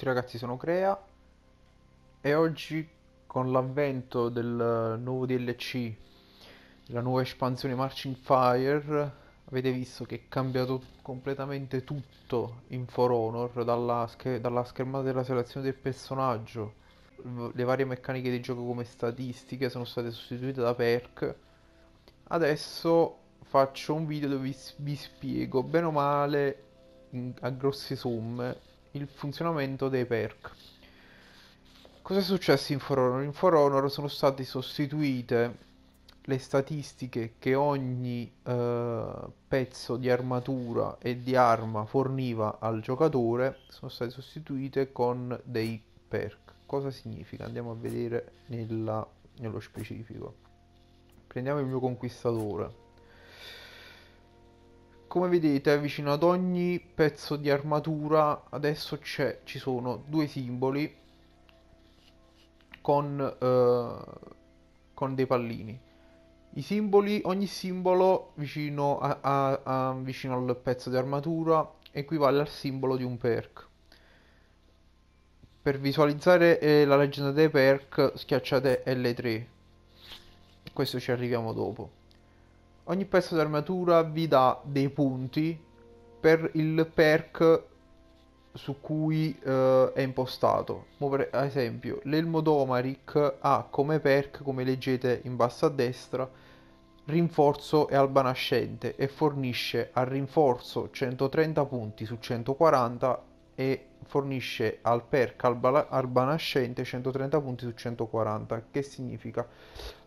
tutti ragazzi, sono Crea e oggi con l'avvento del nuovo DLC, della nuova espansione Marching Fire, avete visto che è cambiato completamente tutto in For Honor, dalla, scher dalla schermata della selezione del personaggio, le varie meccaniche di gioco come statistiche sono state sostituite da perk. Adesso faccio un video dove vi, vi spiego bene o male a grosse somme il funzionamento dei perk. Cosa è successo in For Honor? In For Honor sono state sostituite le statistiche che ogni eh, pezzo di armatura e di arma forniva al giocatore sono state sostituite con dei perk. Cosa significa? Andiamo a vedere nella, nello specifico. Prendiamo il mio conquistatore come vedete vicino ad ogni pezzo di armatura adesso ci sono due simboli con, eh, con dei pallini i simboli, ogni simbolo vicino, a, a, a, vicino al pezzo di armatura equivale al simbolo di un perk per visualizzare eh, la leggenda dei perk schiacciate L3 questo ci arriviamo dopo Ogni pezzo d'armatura vi dà dei punti per il perk su cui eh, è impostato. Per esempio, l'elmo Domaric ha come perk, come leggete in basso a destra, rinforzo e alba nascente e fornisce al rinforzo 130 punti su 140 e fornisce al perk albanascente 130 punti su 140 che significa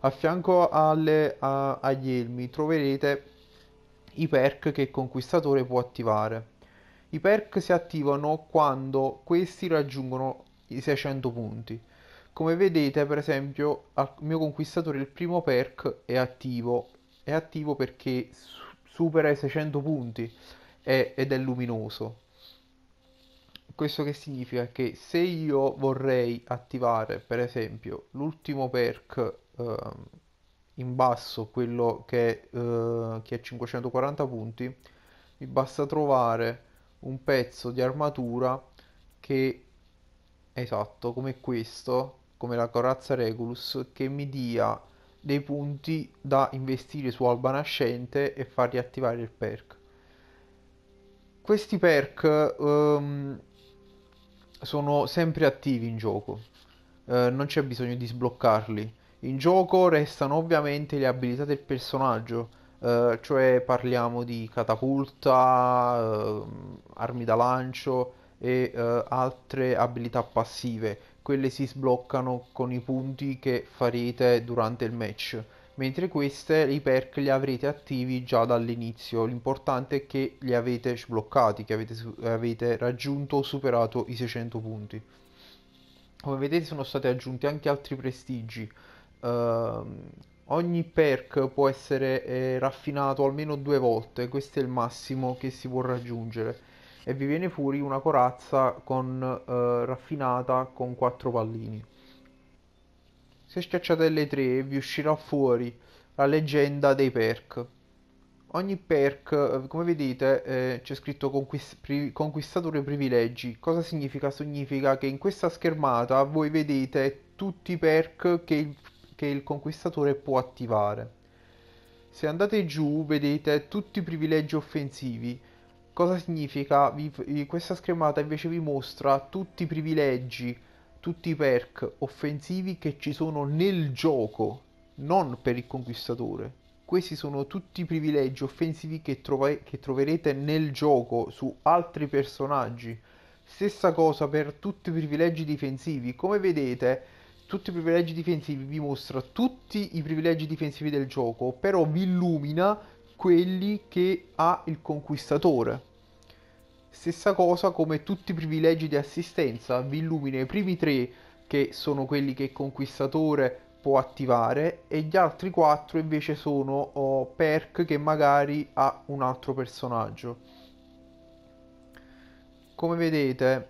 a fianco alle, a, agli elmi troverete i perk che il conquistatore può attivare i perk si attivano quando questi raggiungono i 600 punti come vedete per esempio al mio conquistatore il primo perk è attivo è attivo perché supera i 600 punti ed è luminoso questo che significa che se io vorrei attivare per esempio l'ultimo perk eh, in basso quello che, eh, che è 540 punti mi basta trovare un pezzo di armatura che esatto come questo come la corazza regulus che mi dia dei punti da investire su alba nascente e far riattivare il perk questi perk um, sono sempre attivi in gioco, eh, non c'è bisogno di sbloccarli. In gioco restano ovviamente le abilità del personaggio, eh, cioè parliamo di catapulta, ehm, armi da lancio e eh, altre abilità passive. Quelle si sbloccano con i punti che farete durante il match mentre queste i perk li avrete attivi già dall'inizio l'importante è che li avete sbloccati che avete, avete raggiunto o superato i 600 punti come vedete sono stati aggiunti anche altri prestigi uh, ogni perk può essere eh, raffinato almeno due volte questo è il massimo che si può raggiungere e vi viene fuori una corazza con, eh, raffinata con quattro pallini se schiacciate le 3 vi uscirà fuori la leggenda dei perk. Ogni perk, eh, come vedete, eh, c'è scritto conquist pri conquistatore privilegi. Cosa significa? Significa che in questa schermata voi vedete tutti i perk che il, che il conquistatore può attivare. Se andate giù vedete tutti i privilegi offensivi. Cosa significa? Vi, questa schermata invece vi mostra tutti i privilegi tutti i perk offensivi che ci sono nel gioco, non per il conquistatore. Questi sono tutti i privilegi offensivi che, trova- che troverete nel gioco su altri personaggi. Stessa cosa per tutti i privilegi difensivi. Come vedete, tutti i privilegi difensivi vi mostra tutti i privilegi difensivi del gioco, però vi illumina quelli che ha il conquistatore. Stessa cosa come tutti i privilegi di assistenza, vi illumina i primi tre che sono quelli che il conquistatore può attivare e gli altri quattro invece sono oh, perk che magari ha un altro personaggio. Come vedete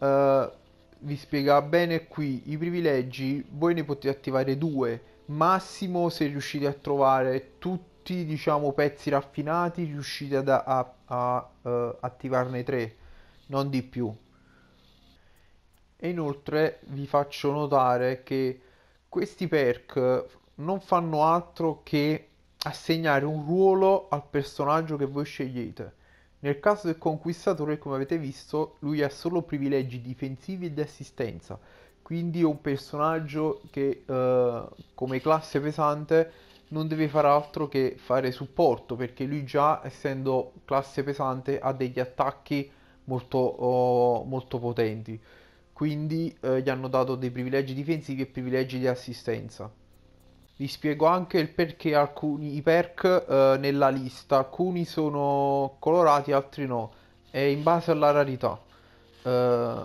eh, vi spiega bene qui i privilegi, voi ne potete attivare due, massimo se riuscite a trovare tutti tutti diciamo pezzi raffinati riuscite ad, a, a uh, attivarne tre non di più e inoltre vi faccio notare che questi perk non fanno altro che assegnare un ruolo al personaggio che voi scegliete nel caso del conquistatore come avete visto lui ha solo privilegi difensivi e di assistenza quindi è un personaggio che uh, come classe pesante non deve fare altro che fare supporto perché lui già essendo classe pesante ha degli attacchi molto, oh, molto potenti quindi eh, gli hanno dato dei privilegi difensivi e privilegi di assistenza. Vi spiego anche il perché alcuni i perk eh, nella lista, alcuni sono colorati, altri no, è in base alla rarità. Eh,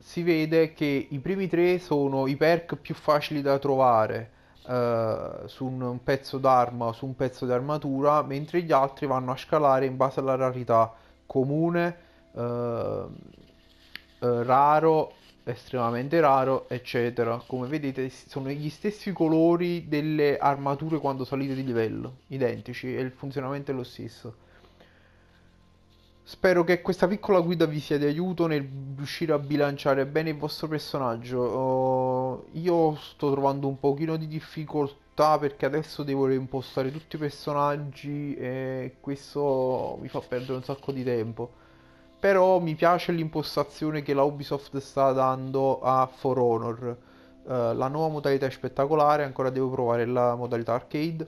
si vede che i primi tre sono i perk più facili da trovare, eh, su un, pezzo d'arma su un pezzo di armatura, mentre gli altri vanno a scalare in base alla rarità comune, eh, eh raro, estremamente raro, eccetera. Come vedete sono gli stessi colori delle armature quando salite di livello, identici e il funzionamento è lo stesso. Spero che questa piccola guida vi sia di aiuto nel riuscire a bilanciare bene il vostro personaggio. Uh, io sto trovando un pochino di difficoltà perché adesso devo reimpostare tutti i personaggi e questo mi fa perdere un sacco di tempo. Però mi piace l'impostazione che la Ubisoft sta dando a For Honor. Uh, la nuova modalità è spettacolare, ancora devo provare la modalità arcade,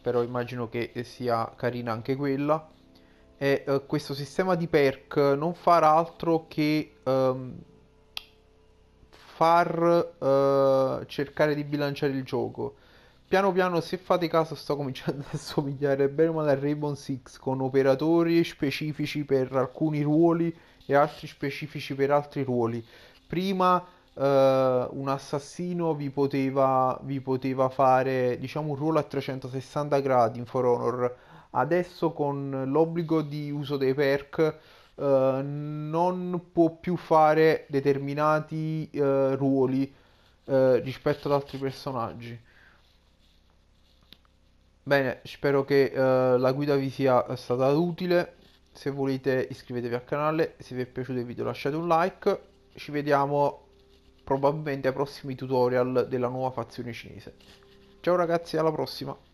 però immagino che sia carina anche quella. E uh, questo sistema di perk non farà altro che um, far uh, cercare di bilanciare il gioco. Piano piano, se fate caso, sto cominciando a somigliare bene male a Rainbow Six con operatori specifici per alcuni ruoli e altri specifici per altri ruoli. Prima Uh, un assassino vi poteva, vi poteva, fare diciamo un ruolo a 360 gradi in For Honor adesso con l'obbligo di uso dei perk eh, non può più fare determinati eh, ruoli eh, rispetto ad altri personaggi. Bene, spero che eh, la guida vi sia stata utile. Se volete iscrivetevi al canale, se vi è piaciuto il video lasciate un like. Ci vediamo probabilmente ai prossimi tutorial della nuova fazione cinese. Ciao ragazzi, alla prossima!